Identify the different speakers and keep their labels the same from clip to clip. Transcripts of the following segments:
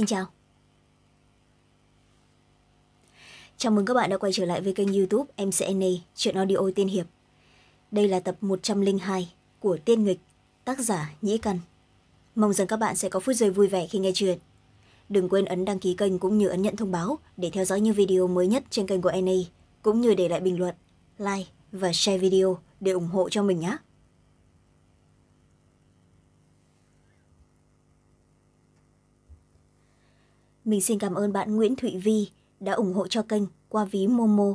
Speaker 1: Xin chào. Chào mừng các bạn đã quay trở lại với kênh youtube MCNA, chuyện audio tiên hiệp. Đây là tập một trăm linh hai của Tiên Nghịch, tác giả Nhĩ Căn. Mong rằng các bạn sẽ có phút giây vui vẻ khi nghe chuyện. Đừng quên ấn đăng ký kênh cũng như ấn nhận thông báo để theo dõi những video mới nhất trên kênh của NA, cũng như để lại bình luận, like và share video để ủng hộ cho mình nhé. mình xin cảm ơn bạn nguyễn thụy vi đã ủng hộ cho kênh qua ví momo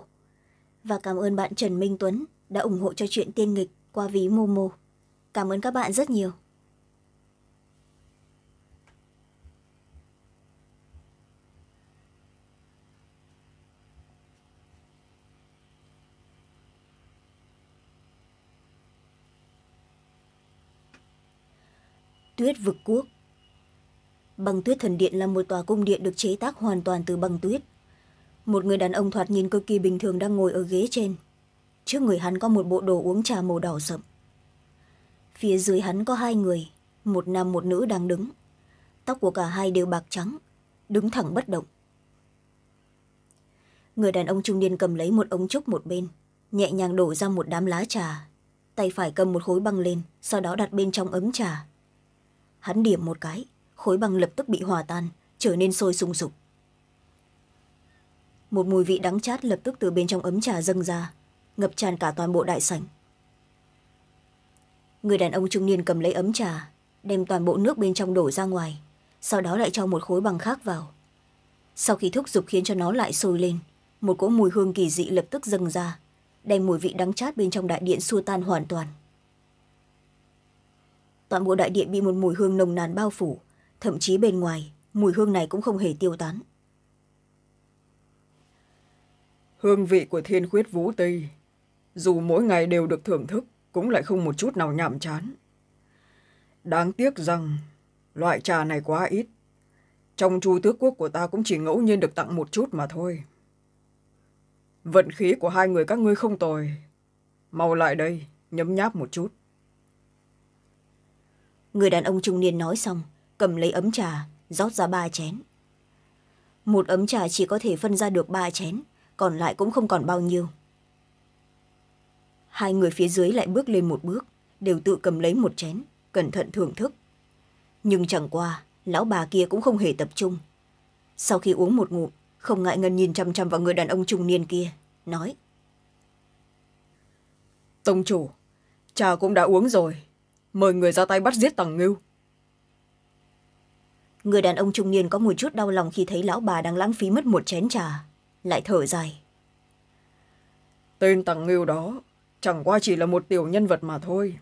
Speaker 1: và cảm ơn bạn trần minh tuấn đã ủng hộ cho chuyện tiên nghịch qua ví momo cảm ơn các bạn rất nhiều tuyết vực quốc băng tuyết thần điện là một tòa cung điện được chế tác hoàn toàn từ băng tuyết một người đàn ông thoạt nhìn cực kỳ bình thường đang ngồi ở ghế trên trước người hắn có một bộ đồ uống trà màu đỏ sậm phía dưới hắn có hai người một nam một nữ đang đứng tóc của cả hai đều bạc trắng đứng thẳng bất động người đàn ông trung niên cầm lấy một ống trúc một bên nhẹ nhàng đổ ra một đám lá trà tay phải cầm một khối băng lên sau đó đặt bên trong ấm trà hắn điểm một cái khối băng lập tức bị hòa tan trở nên sôi sùng sục một mùi vị đắng chát lập tức từ bên trong ấm trà dâng ra ngập tràn cả toàn bộ đại sảnh người đàn ông trung niên cầm lấy ấm trà đem toàn bộ nước bên trong đổ ra ngoài sau đó lại cho một khối băng khác vào sau khi thúc giục khiến cho nó lại sôi lên một cỗ mùi hương kỳ dị lập tức dâng ra đem mùi vị đắng chát bên trong đại điện xua tan hoàn toàn toàn bộ đại điện bị một mùi hương nồng nàn bao phủ thậm chí bên ngoài mùi hương này cũng không hề tiêu tán
Speaker 2: hương vị của thiên khuyết vũ tây dù mỗi ngày đều được thưởng thức cũng lại không một chút nào nhảm chán đáng tiếc rằng loại trà này quá ít trong chu tước quốc của ta cũng chỉ ngẫu nhiên được tặng một chút mà thôi vận khí của hai người các ngươi không tồi mau lại đây nhấm nháp
Speaker 1: một chút người đàn ông trung niên nói xong cầm lấy ấm trà rót ra ba chén một ấm trà chỉ có thể phân ra được ba chén còn lại cũng không còn bao nhiêu hai người phía dưới lại bước lên một bước đều tự cầm lấy một chén cẩn thận thưởng thức nhưng chẳng qua lão bà kia cũng không hề tập trung sau khi uống một ngụm không ngại ngân nhìn chăm chăm vào người đàn ông trung niên kia nói tông chủ cha cũng đã uống rồi mời người ra tay bắt giết tằng ngưu người đàn ông trung niên có một chút đau lòng khi thấy lão bà đang lãng phí mất một chén trà lại thở
Speaker 2: dài tên tặng ngưu đó chẳng qua chỉ là một tiểu nhân vật mà thôi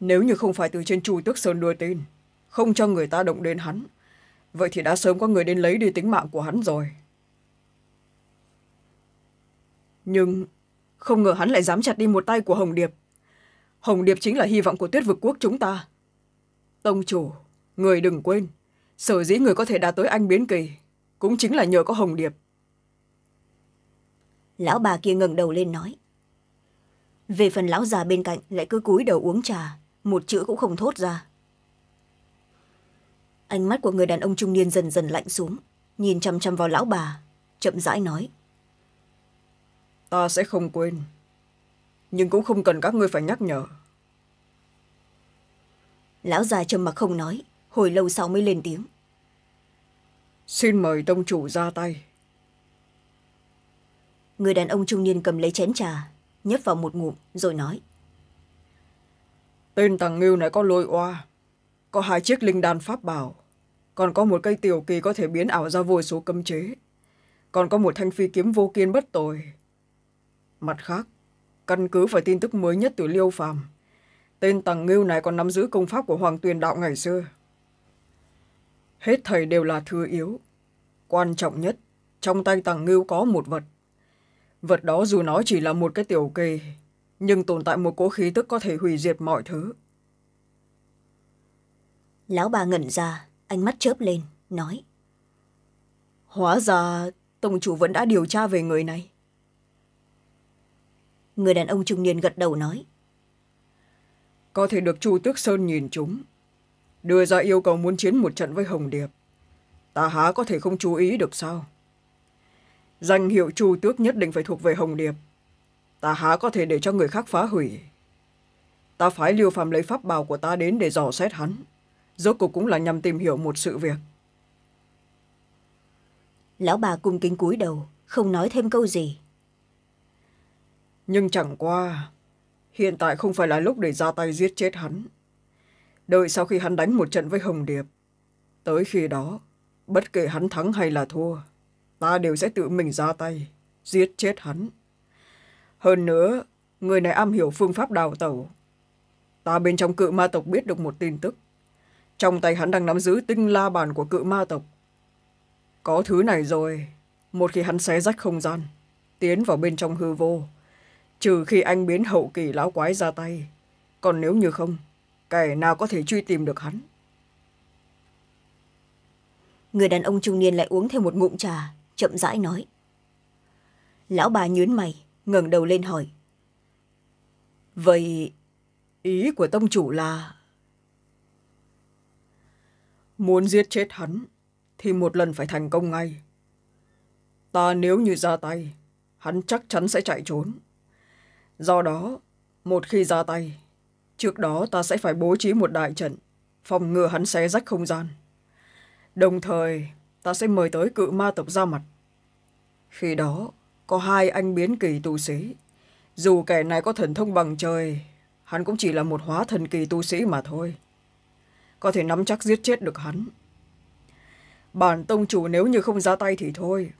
Speaker 2: nếu như không phải từ trên chu tức sơn đưa tin không cho người ta động đến hắn vậy thì đã sớm có người đến lấy đi tính mạng của hắn rồi nhưng không ngờ hắn lại dám chặt đi một tay của hồng điệp hồng điệp chính là hy vọng của tuyết vực quốc chúng ta tông chủ người đừng quên
Speaker 1: sở dĩ người có thể đạt tới anh biến kỳ cũng chính là nhờ có hồng điệp lão bà kia ngẩng đầu lên nói về phần lão già bên cạnh lại cứ cúi đầu uống trà một chữ cũng không thốt ra ánh mắt của người đàn ông trung niên dần dần lạnh xuống nhìn chăm chăm vào lão bà chậm rãi nói
Speaker 2: ta sẽ không quên nhưng cũng không cần các ngươi phải nhắc nhở
Speaker 1: lão già trầm mặc không nói hồi lâu sau mới lên tiếng xin mời tông chủ ra tay người đàn ông trung niên cầm lấy chén trà nhấp vào một ngụm rồi nói
Speaker 2: tên tàng ngưu này có lôi oa có hai chiếc linh đan pháp bảo còn có một cây tiểu kỳ có thể biến ảo ra vô số cấm chế còn có một thanh phi kiếm vô kiên bất tội mặt khác căn cứ vào tin tức mới nhất từ liêu phàm tên tàng ngưu này còn nắm giữ công pháp của hoàng tuyền đạo ngày xưa Hết thầy đều là thừa yếu. Quan trọng nhất, trong tay tàng ngưu có một vật. Vật đó dù nó chỉ là một cái tiểu kê, nhưng tồn tại một cỗ khí tức có
Speaker 1: thể hủy diệt mọi thứ. Lão bà ngẩn ra, ánh mắt chớp lên, nói. Hóa ra, Tông chủ vẫn đã điều tra về người này. Người đàn ông trung niên gật đầu nói.
Speaker 2: Có thể được Chu Tước Sơn nhìn chúng, đưa ra yêu cầu muốn chiến một trận với hồng điệp ta há có thể không chú ý được sao danh hiệu chu tước nhất định phải thuộc về hồng điệp ta há có thể để cho người khác phá hủy ta phải liêu phàm lấy pháp bào của ta đến để dò xét hắn rốt cuộc cũng là nhằm tìm hiểu một sự việc lão bà cung kính cúi đầu không nói thêm câu gì nhưng chẳng qua hiện tại không phải là lúc để ra tay giết chết hắn đợi sau khi hắn đánh một trận với hồng điệp tới khi đó bất kể hắn thắng hay là thua ta đều sẽ tự mình ra tay giết chết hắn hơn nữa người này am hiểu phương pháp đào tẩu ta bên trong cự ma tộc biết được một tin tức trong tay hắn đang nắm giữ tinh la bàn của cự ma tộc có thứ này rồi một khi hắn xé rách không gian tiến vào bên trong hư vô trừ khi anh biến hậu kỳ lão quái ra tay còn nếu như không kẻ nào có thể truy tìm được hắn
Speaker 1: người đàn ông trung niên lại uống thêm một ngụm trà chậm rãi nói lão bà nhớn mày ngẩng đầu lên hỏi vậy ý của tông chủ là muốn
Speaker 2: giết chết hắn thì một lần phải thành công ngay ta nếu như ra tay hắn chắc chắn sẽ chạy trốn do đó một khi ra tay trước đó ta sẽ phải bố trí một đại trận phòng ngừa hắn xé rách không gian đồng thời ta sẽ mời tới cự ma tộc ra mặt khi đó có hai anh biến kỳ tu sĩ dù kẻ này có thần thông bằng trời hắn cũng chỉ là một hóa thần kỳ tu sĩ mà thôi có thể nắm chắc giết chết được hắn bản tông chủ nếu như không ra tay thì thôi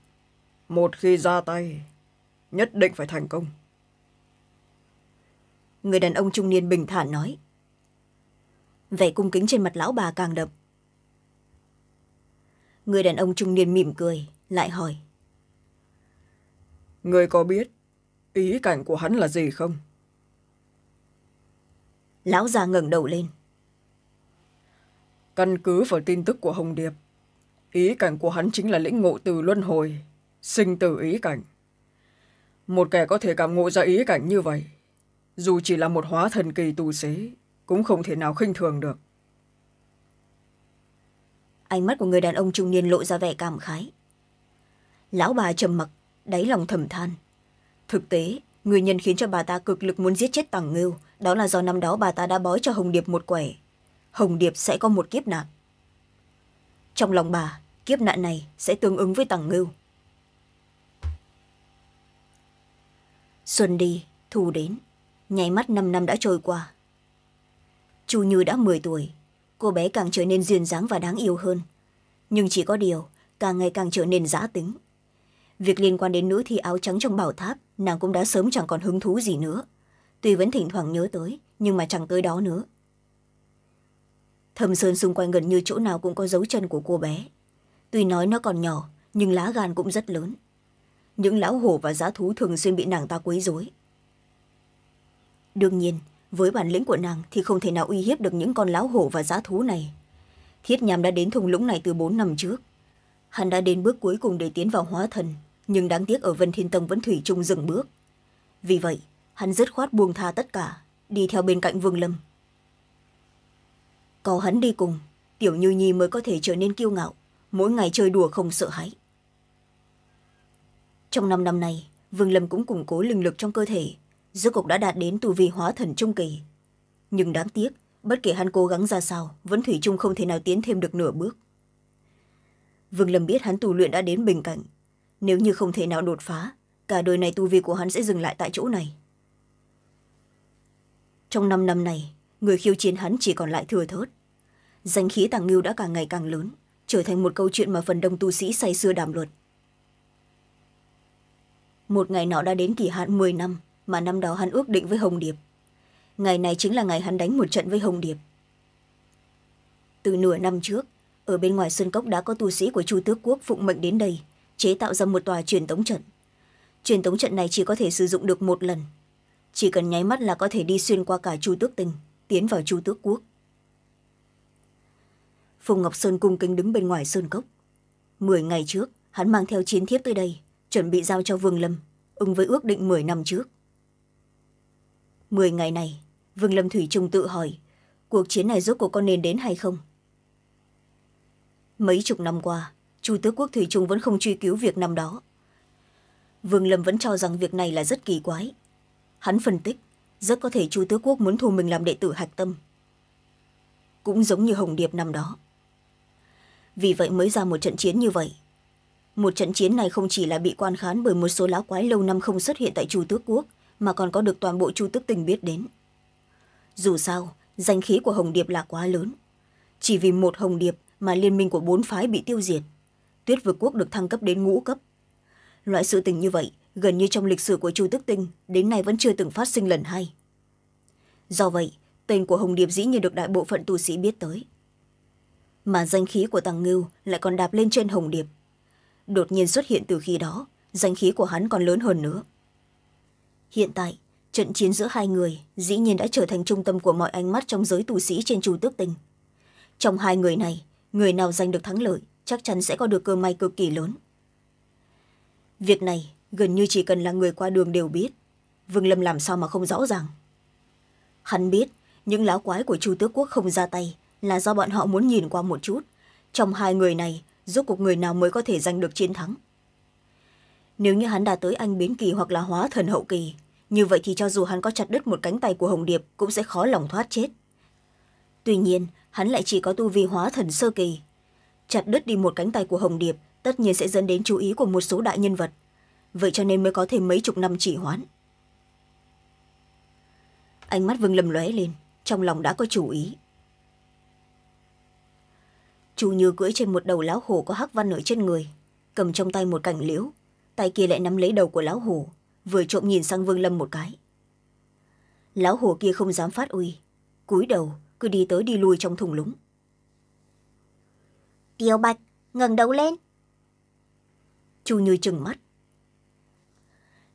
Speaker 2: một khi ra
Speaker 1: tay nhất định phải thành công người đàn ông trung niên bình thản nói vẻ cung kính trên mặt lão bà càng đậm người đàn ông trung niên mỉm cười lại hỏi
Speaker 2: người có biết ý cảnh của hắn là gì không lão già ngẩng đầu lên căn cứ vào tin tức của hồng điệp ý cảnh của hắn chính là lĩnh ngộ từ luân hồi sinh từ ý cảnh một kẻ có thể cảm ngộ ra ý cảnh như vậy dù chỉ là một hóa thần
Speaker 1: kỳ tù sĩ cũng không thể nào khinh thường được ánh mắt của người đàn ông trung niên lộ ra vẻ cảm khái lão bà trầm mặc đáy lòng thầm than thực tế nguyên nhân khiến cho bà ta cực lực muốn giết chết tàng ngưu đó là do năm đó bà ta đã bói cho hồng điệp một quẻ hồng điệp sẽ có một kiếp nạn trong lòng bà kiếp nạn này sẽ tương ứng với tàng ngưu xuân đi thu đến nháy mắt năm năm đã trôi qua chu như đã m tuổi cô bé càng trở nên duyên dáng và đáng yêu hơn nhưng chỉ có điều càng ngày càng trở nên giã tính việc liên quan đến nữ thi áo trắng trong bảo tháp nàng cũng đã sớm chẳng còn hứng thú gì nữa tuy vẫn thỉnh thoảng nhớ tới nhưng mà chẳng tới đó nữa thâm sơn xung quanh gần như chỗ nào cũng có dấu chân của cô bé tuy nói nó còn nhỏ nhưng lá gan cũng rất lớn những lão hổ và g thú thường xuyên bị nàng ta quấy dối đương nhiên với bản lĩnh của nàng thì không thể nào uy hiếp được những con láo hổ và giá thú này thiết nham đã đến thung lũng này từ bốn năm trước hắn đã đến bước cuối cùng để tiến vào hóa thần nhưng đáng tiếc ở vân thiên tông vẫn thủy chung dừng bước vì vậy hắn dứt khoát buông tha tất cả đi theo bên cạnh vương lâm có hắn đi cùng tiểu như nhi mới có thể trở nên kiêu ngạo mỗi ngày chơi đùa không sợ hãi trong năm năm này vương lâm cũng củng cố linh lực trong cơ thể rốt cục đã đạt đến tu vi hóa thần trung kỳ nhưng đáng tiếc bất kể hắn cố gắng ra sao vẫn thủy chung không thể nào tiến thêm được nửa bước vương lâm biết hắn tu luyện đã đến bình cảnh nếu như không thể nào đột phá cả đời này tu vi của hắn sẽ dừng lại tại chỗ này trong năm năm này người khiêu chiến hắn chỉ còn lại thừa thớt danh khí tàng ngưu đã càng ngày càng lớn trở thành một câu chuyện mà phần đông tu sĩ say sưa đàm luận một ngày nọ đã đến kỳ hạn m năm mà năm đó hắn ước định với hồng điệp ngày này chính là ngày hắn đánh một trận với hồng điệp từ nửa năm trước ở bên ngoài sơn cốc đã có tu sĩ của chu tước quốc phụng mệnh đến đây chế tạo ra một tòa truyền tống trận truyền tống trận này chỉ có thể sử dụng được một lần chỉ cần nháy mắt là có thể đi xuyên qua cả chu tước tinh tiến vào chu tước quốc phùng ngọc sơn cung kính đứng bên ngoài sơn cốc mười ngày trước hắn mang theo chiến thiếp tới đây chuẩn bị giao cho vương lâm ứng với ước định m năm trước mười ngày này vương lâm thủy trung tự hỏi cuộc chiến này rốt cuộc có nên đến hay không mấy chục năm qua chu tước quốc thủy trung vẫn không truy cứu việc năm đó vương lâm vẫn cho rằng việc này là rất kỳ quái hắn phân tích rất có thể chu tước quốc muốn thu mình làm đệ tử hạch tâm cũng giống như hồng điệp năm đó vì vậy mới ra một trận chiến như vậy một trận chiến này không chỉ là bị quan khán bởi một số lá quái lâu năm không xuất hiện tại chu tước quốc mà còn có được toàn bộ chu tức tình biết đến dù sao danh khí của hồng điệp là quá lớn chỉ vì một hồng điệp mà liên minh của bốn phái bị tiêu diệt tuyết vực quốc được thăng cấp đến ngũ cấp loại sự tình như vậy gần như trong lịch sử của chu tức tinh đến nay vẫn chưa từng phát sinh lần hai do vậy tên của hồng điệp dĩ nhiên được đại bộ phận tu sĩ biết tới mà danh khí của tàng ngưu lại còn đạp lên trên hồng điệp đột nhiên xuất hiện từ khi đó danh khí của hắn còn lớn hơn nữa hiện tại trận chiến giữa hai người dĩ nhiên đã trở thành trung tâm của mọi ánh mắt trong giới tù sĩ trên chu tước tình trong hai người này người nào giành được thắng lợi chắc chắn sẽ có được cơ may cực kỳ lớn việc này gần như chỉ cần là người qua đường đều biết vương lâm làm sao mà không rõ ràng hắn biết những lão quái của chu tước quốc không ra tay là do bọn họ muốn nhìn qua một chút trong hai người này rốt cuộc người nào mới có thể giành được chiến thắng nếu như hắn đã tới anh biến kỳ hoặc là hóa thần hậu kỳ như vậy thì cho dù hắn có chặt đứt một cánh tay của hồng điệp cũng sẽ khó lòng thoát chết tuy nhiên hắn lại chỉ có tu vi hóa thần sơ kỳ chặt đứt đi một cánh tay của hồng điệp tất nhiên sẽ dẫn đến chú ý của một số đại nhân vật vậy cho nên mới có thêm mấy chục năm chỉ hoãn ánh mắt vương lâm lóe lên trong lòng đã có chủ ý chu như cưỡi trên một đầu lão hổ có hắc văn ở trên người cầm trong tay một cảnh liễu tay kia lại nắm lấy đầu của lão hồ vừa trộm nhìn sang vương lâm một cái lão hồ kia không dám phát uy cúi đầu cứ đi tới đi lui trong thùng lũng tiêu bạch ngẩng đầu lên chu như trừng mắt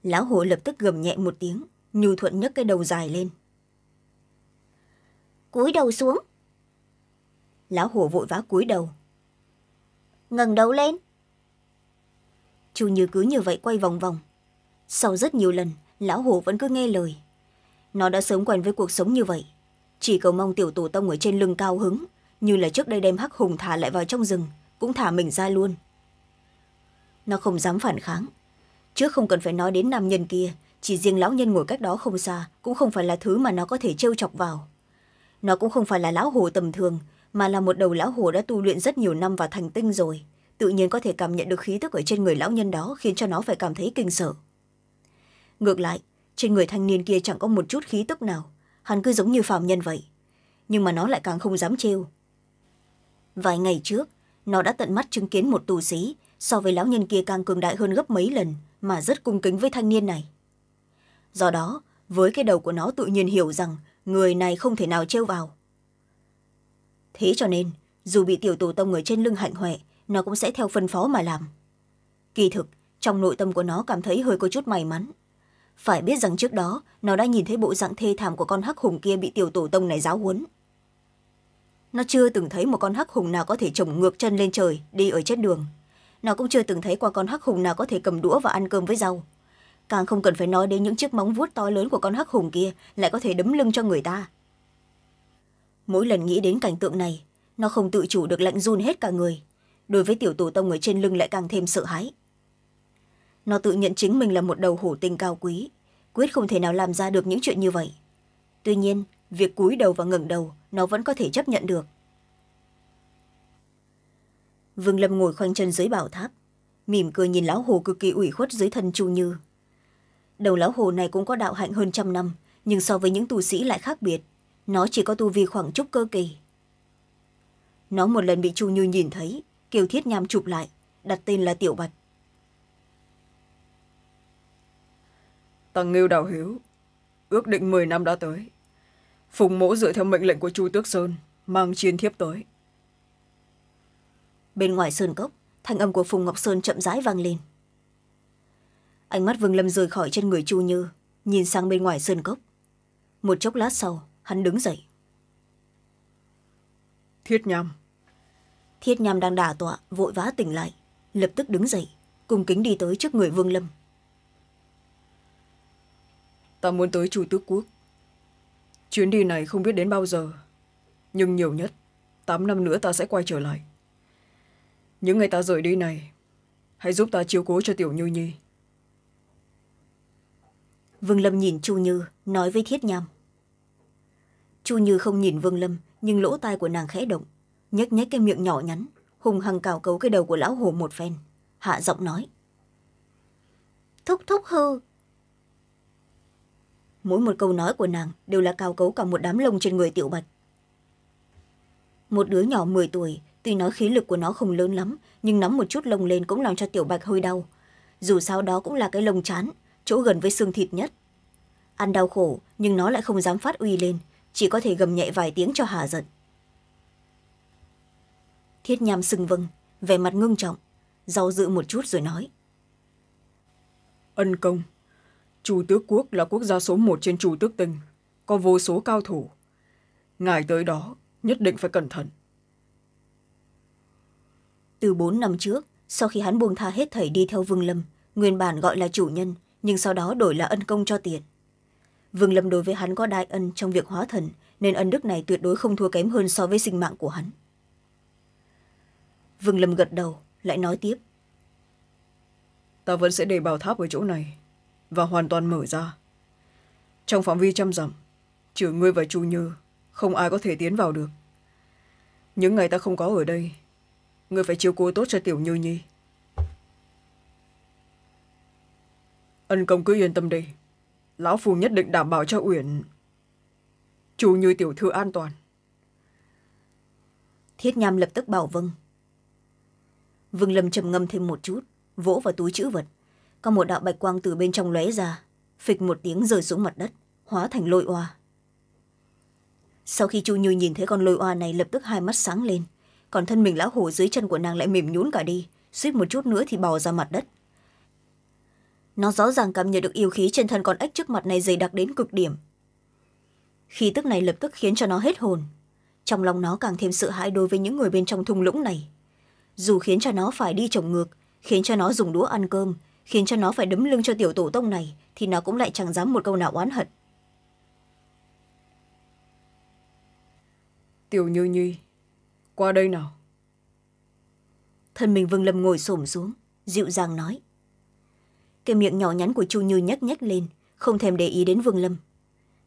Speaker 1: lão hồ lập tức gầm nhẹ một tiếng nhu thuận nhấc cái đầu dài lên cúi đầu xuống lão hồ vội vã cúi đầu ngẩng đầu lên chu như cứ như vậy quay vòng vòng sau rất nhiều lần lão hổ vẫn cứ nghe lời nó đã sớm quen với cuộc sống như vậy chỉ cầu mong tiểu tổ tông ở trên lưng cao hứng như là trước đây đem hắc hùng thả lại vào trong rừng cũng thả mình ra luôn nó không dám phản kháng trước không cần phải nói đến nam nhân kia chỉ riêng lão nhân ngồi cách đó không xa cũng không phải là thứ mà nó có thể trêu chọc vào nó cũng không phải là lão hồ tầm thường mà là một đầu lão hồ đã tu luyện rất nhiều năm và thành tinh rồi tự nhiên có thể cảm nhận được khí tức ở trên người lão nhân đó khiến cho nó phải cảm thấy kinh sợ ngược lại trên người thanh niên kia chẳng có một chút khí tức nào hắn cứ giống như phàm nhân vậy nhưng mà nó lại càng không dám trêu vài ngày trước nó đã tận mắt chứng kiến một tù sĩ so với lão nhân kia càng cường đại hơn gấp mấy lần mà rất cung kính với thanh niên này do đó với cái đầu của nó tự nhiên hiểu rằng người này không thể nào trêu vào thế cho nên dù bị tiểu tổ tông ở trên lưng hạnh huệ nó cũng sẽ theo phân phó mà làm kỳ thực trong nội tâm của nó cảm thấy hơi có chút may mắn phải biết rằng trước đó nó đã nhìn thấy bộ dạng thê thảm của con hắc hùng kia bị tiểu tổ tông này giáo huấn nó chưa từng thấy một con hắc hùng nào có thể trồng ngược chân lên trời đi ở trên đường nó cũng chưa từng thấy qua con hắc hùng nào có thể cầm đũa và ăn cơm với rau càng không cần phải nói đến những chiếc móng vuốt to lớn của con hắc hùng kia lại có thể đấm lưng cho người ta mỗi lần nghĩ đến cảnh tượng này nó không tự chủ được lạnh run hết cả người đối với tiểu tù tông người trên lưng lại càng thêm sợ hãi nó tự nhận chính mình là một đầu hổ tinh cao quý quyết không thể nào làm ra được những chuyện như vậy tuy nhiên việc cúi đầu và ngẩng đầu nó vẫn có thể chấp nhận được vương lâm ngồi khoanh chân dưới bảo tháp mỉm cười nhìn lão hồ cực kỳ ủy khuất dưới thân chu như đầu lão hồ này cũng có đạo hạnh hơn trăm năm nhưng so với những tu sĩ lại khác biệt nó chỉ có tu vi khoảng chút cơ kỳ nó một lần bị chu như nhìn thấy kiều thiết nham chụp lại đặt tên là tiểu bạch tăng nghiêu đào hiếu ước định m năm đã tới phùng mỗ dựa theo mệnh lệnh của chu tước sơn mang chiến thiếp tới bên ngoài sơn cốc thanh âm của phùng ngọc sơn chậm rãi vang lên ánh mắt vương lâm rời khỏi trên người chu như nhìn sang bên ngoài sơn cốc một chốc lát sau hắn đứng dậy thiết nham thiết nham đang đả tọa vội vã tỉnh lại lập tức đứng dậy cùng kính đi tới trước người vương lâm ta muốn tới chu tước quốc chuyến đi này
Speaker 2: không biết đến bao giờ nhưng nhiều nhất tám năm nữa ta sẽ quay trở lại những ngày ta rời đi này hãy giúp ta chiếu cố cho tiểu như nhi
Speaker 1: vương lâm nhìn chu như nói với thiết nham chu như không nhìn vương lâm nhưng lỗ tai của nàng khẽ động nhếch nhếch cái miệng nhỏ nhắn hùng hằng cào cấu cái đầu của lão hồ một phen hạ giọng nói thúc thúc hư mỗi một câu nói của nàng đều là cào cấu cả một đám lông trên người tiểu bạch một đứa nhỏ m tuổi tuy nói khí lực của nó không lớn lắm nhưng nắm một chút lông lên cũng làm cho tiểu bạch hơi đau dù sao đó cũng là cái lông chán chỗ gần với xương thịt nhất ăn đau khổ nhưng nó lại không dám phát uy lên chỉ có thể gầm nhẹ vài tiếng cho hà giận thiết nham sừng vâng vẻ mặt ngưng trọng rau dự một chút rồi nói ân
Speaker 2: công chủ tước quốc là quốc gia số một trên chủ tước tinh có vô số cao thủ
Speaker 1: ngài tới đó nhất định phải cẩn thận từ bốn năm trước sau khi hắn buông tha hết thầy đi theo vương lâm nguyên bản gọi là chủ nhân nhưng sau đó đổi là ân công cho tiền vương lâm đối với hắn có đại ân trong việc hóa thần nên ân đức này tuyệt đối không thua kém hơn so với sinh mạng của hắn vương lâm gật đầu lại nói tiếp ta vẫn sẽ để bảo tháp ở chỗ này
Speaker 2: và hoàn toàn mở ra trong phạm vi trăm dặm trừ ngươi và chu như không ai có thể tiến vào được những ngày ta không có ở đây ngươi phải chiều cố tốt cho tiểu như nhi ân công cứ yên tâm đi lão phù nhất định đảm bảo cho uyển chu
Speaker 1: như tiểu thư an toàn thiết nham lập tức bảo vâng vương lâm trầm ngâm thêm một chút vỗ vào túi chữ vật có một đạo bạch quang từ bên trong lóe ra phịch một tiếng rơi xuống mặt đất hóa thành lôi oa sau khi chu như nhìn thấy con lôi oa này lập tức hai mắt sáng lên còn thân mình lão hổ dưới chân của nàng lại mềm nhún cả đi suýt một chút nữa thì bò ra mặt đất nó rõ ràng cảm nhận được yêu khí trên thân con ếch trước mặt này dày đặc đến cực điểm khi tức này lập tức khiến cho nó hết hồn trong lòng nó càng thêm sợ hãi đối với những người bên trong thung lũng này dù khiến cho nó phải đi trồng ngược khiến cho nó dùng đũa ăn cơm khiến cho nó phải đấm lưng cho tiểu tổ tông này thì nó cũng lại chẳng dám một câu nào oán hận tiểu như nhi qua đây nào thân mình vương lâm ngồi xổm xuống dịu dàng nói cái miệng nhỏ nhắn của chu như nhếch nhếch lên không thèm để ý đến vương lâm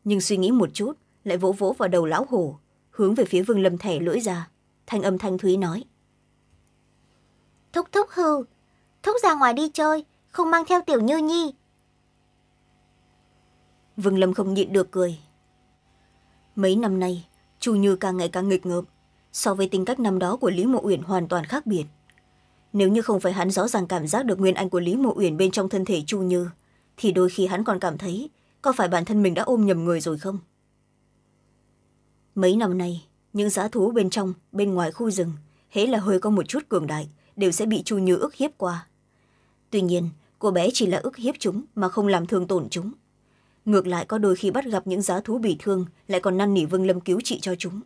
Speaker 1: nhưng suy nghĩ một chút lại vỗ vỗ vào đầu lão hổ hướng về phía vương lâm thẻ lưỡi ra thanh âm thanh thúy nói Thúc thúc hư thúc ra ngoài đi chơi, không mang theo tiểu như nhi. Vương Lâm không nhịn được cười. Mấy năm nay, Chu Như càng ngày càng nghịch ngợm, so với tính cách năm đó của Lý Mộ Uyển hoàn toàn khác biệt. Nếu như không phải hắn rõ ràng cảm giác được nguyên anh của Lý Mộ Uyển bên trong thân thể Chu Như, thì đôi khi hắn còn cảm thấy có phải bản thân mình đã ôm nhầm người rồi không? Mấy năm nay, những giá thú bên trong, bên ngoài khu rừng, hễ là hơi có một chút cường đại, đều sẽ bị chu như ức hiếp qua tuy nhiên cô bé chỉ là ức hiếp chúng mà không làm thương tổn chúng ngược lại có đôi khi bắt gặp những giá thú bị thương lại còn năn nỉ vương lâm cứu trị cho chúng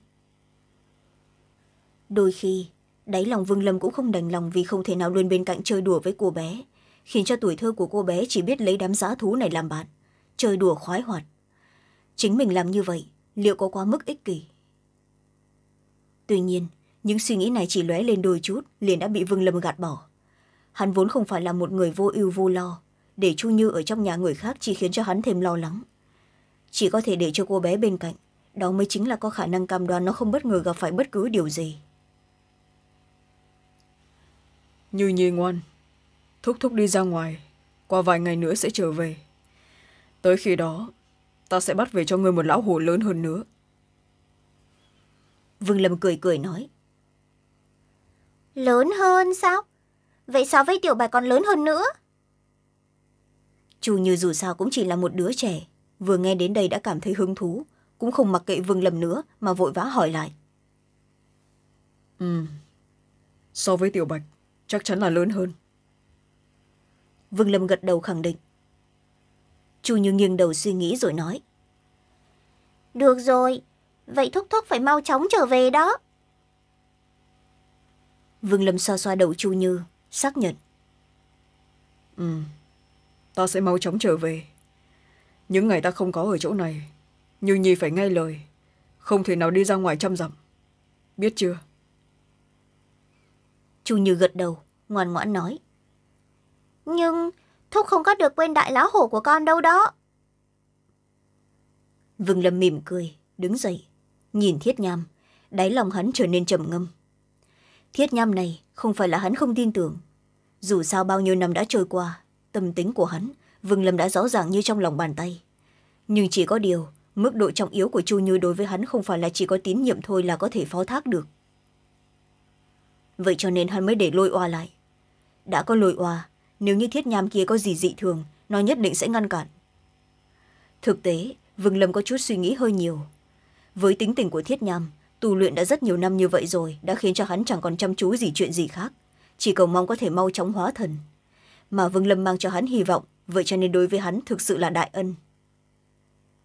Speaker 1: đôi khi đáy lòng vương lâm cũng không đành lòng vì không thể nào luôn bên cạnh chơi đùa với cô bé khiến cho tuổi thơ của cô bé chỉ biết lấy đám giá thú này làm bạn chơi đùa khoái hoạt chính mình làm như vậy liệu có quá mức ích kỷ tuy nhiên những suy nghĩ này chỉ lóe lên đôi chút liền đã bị vương lâm gạt bỏ hắn vốn không phải là một người vô ưu vô lo để chu như ở trong nhà người khác chỉ khiến cho hắn thêm lo lắng chỉ có thể để cho cô bé bên cạnh đó mới chính là có khả năng cam đoan nó không bất ngờ gặp phải bất cứ điều gì như nhi ngoan thúc thúc đi ra ngoài qua vài ngày nữa sẽ trở
Speaker 2: về tới khi đó ta sẽ bắt về cho ngươi một lão hổ lớn hơn nữa
Speaker 1: vương lâm cười cười nói Lớn hơn sao? Vậy so với tiểu bạch còn lớn hơn nữa? chú Như dù sao cũng chỉ là một đứa trẻ, vừa nghe đến đây đã cảm thấy hứng thú, cũng không mặc kệ Vương Lâm nữa mà vội vã hỏi lại. Ừ, so với tiểu bạch, chắc chắn là lớn hơn. Vương Lâm gật đầu khẳng định. chú Như nghiêng đầu suy nghĩ rồi nói. Được rồi, vậy thúc thúc phải mau chóng trở về đó vương lâm xoa xoa đầu chu như xác nhận ừ ta sẽ mau
Speaker 2: chóng trở về những ngày ta không có ở chỗ này như nhi phải nghe lời
Speaker 1: không thể nào đi ra ngoài trăm dặm biết chưa chu như gật đầu ngoan ngoãn nói nhưng thúc không có được quên đại lá hổ của con đâu đó vương lâm mỉm cười đứng dậy nhìn thiết nham đáy lòng hắn trở nên trầm ngâm thiết nham này không phải là hắn không tin tưởng dù sao bao nhiêu năm đã trôi qua tâm tính của hắn Vừng lâm đã rõ ràng như trong lòng bàn tay nhưng chỉ có điều mức độ trọng yếu của chu như đối với hắn không phải là chỉ có tín nhiệm thôi là có thể phó thác được vậy cho nên hắn mới để lôi oa lại đã có lôi oa nếu như thiết nham kia có gì dị thường nó nhất định sẽ ngăn cản thực tế Vừng lâm có chút suy nghĩ hơi nhiều với tính tình của thiết nham tu luyện đã rất nhiều năm như vậy rồi đã khiến cho hắn chẳng còn chăm chú gì chuyện gì khác chỉ cầu mong có thể mau chóng hóa thần mà vương lâm mang cho hắn hy vọng vậy cho nên đối với hắn thực sự là đại ân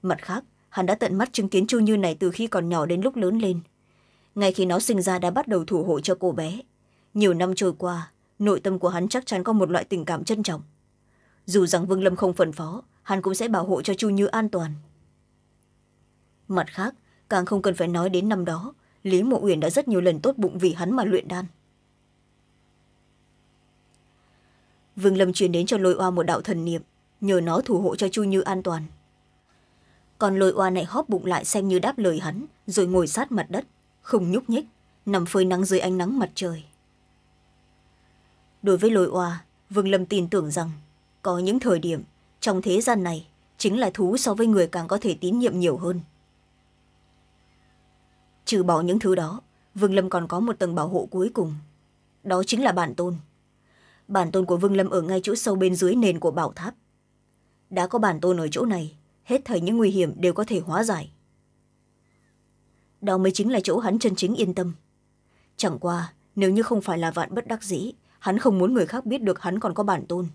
Speaker 1: mặt khác hắn đã tận mắt chứng kiến chu như này từ khi còn nhỏ đến lúc lớn lên ngay khi nó sinh ra đã bắt đầu thủ hộ cho cô bé nhiều năm trôi qua nội tâm của hắn chắc chắn có một loại tình cảm trân trọng dù rằng vương lâm không phân phó hắn cũng sẽ bảo hộ cho chu như an toàn mặt khác càng không cần phải nói đến năm đó lý mộ uyển đã rất nhiều lần tốt bụng vì hắn mà luyện đan vương lâm truyền đến cho lôi oa một đạo thần niệm nhờ nó thủ hộ cho chu như an toàn còn lôi oa này hóp bụng lại xem như đáp lời hắn rồi ngồi sát mặt đất không nhúc nhích nằm phơi nắng dưới ánh nắng mặt trời đối với lôi oa vương lâm tin tưởng rằng có những thời điểm trong thế gian này chính là thú so với người càng có thể tín nhiệm nhiều hơn trừ bỏ những thứ đó vương lâm còn có một tầng bảo hộ cuối cùng đó chính là bản tôn bản tôn của vương lâm ở ngay chỗ sâu bên dưới nền của bảo tháp đã có bản tôn ở chỗ này hết thảy những nguy hiểm đều có thể hóa giải đó mới chính là chỗ hắn chân chính yên tâm chẳng qua nếu như không phải là vạn bất đắc dĩ hắn không muốn người khác biết được hắn còn có bản tôn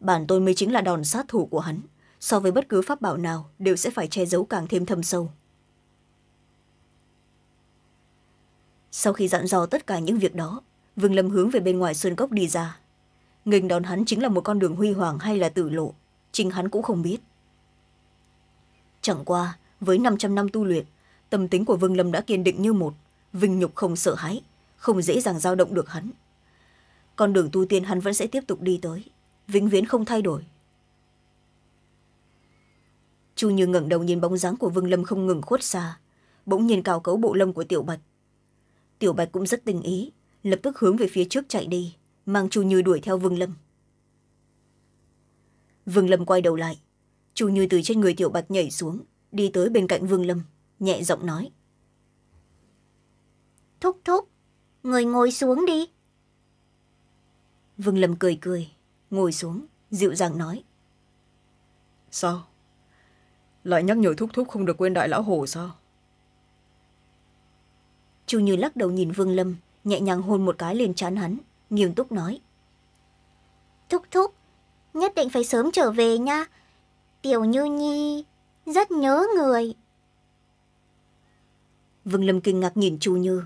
Speaker 1: bản tôn mới chính là đòn sát thủ của hắn so với bất cứ pháp bảo nào đều sẽ phải che giấu càng thêm thâm sâu sau khi dặn dò tất cả những việc đó vương lâm hướng về bên ngoài sơn cốc đi ra nghênh đón hắn chính là một con đường huy hoàng hay là tử lộ chính hắn cũng không biết chẳng qua với năm trăm năm tu luyện tâm tính của vương lâm đã kiên định như một vinh nhục không sợ hãi không dễ dàng dao động được hắn con đường tu tiên hắn vẫn sẽ tiếp tục đi tới vĩnh viễn không thay đổi chu như ngẩng đầu nhìn bóng dáng của vương lâm không ngừng khuất xa bỗng nhiên cào cấu bộ lông của tiểu bạch tiểu bạch cũng rất tình ý lập tức hướng về phía trước chạy đi mang chu như đuổi theo vương lâm vương lâm quay đầu lại chu như từ trên người tiểu bạch nhảy xuống đi tới bên cạnh vương lâm nhẹ giọng nói thúc thúc người ngồi xuống đi vương lâm cười cười ngồi xuống dịu dàng nói
Speaker 2: sao lại nhắc nhở thúc thúc không được quên đại lão hồ sao
Speaker 1: chu như lắc đầu nhìn vương lâm nhẹ nhàng hôn một cái lên trán hắn nghiêm túc nói thúc thúc nhất định phải sớm trở về nha tiểu như nhi rất nhớ người vương lâm kinh ngạc nhìn chu như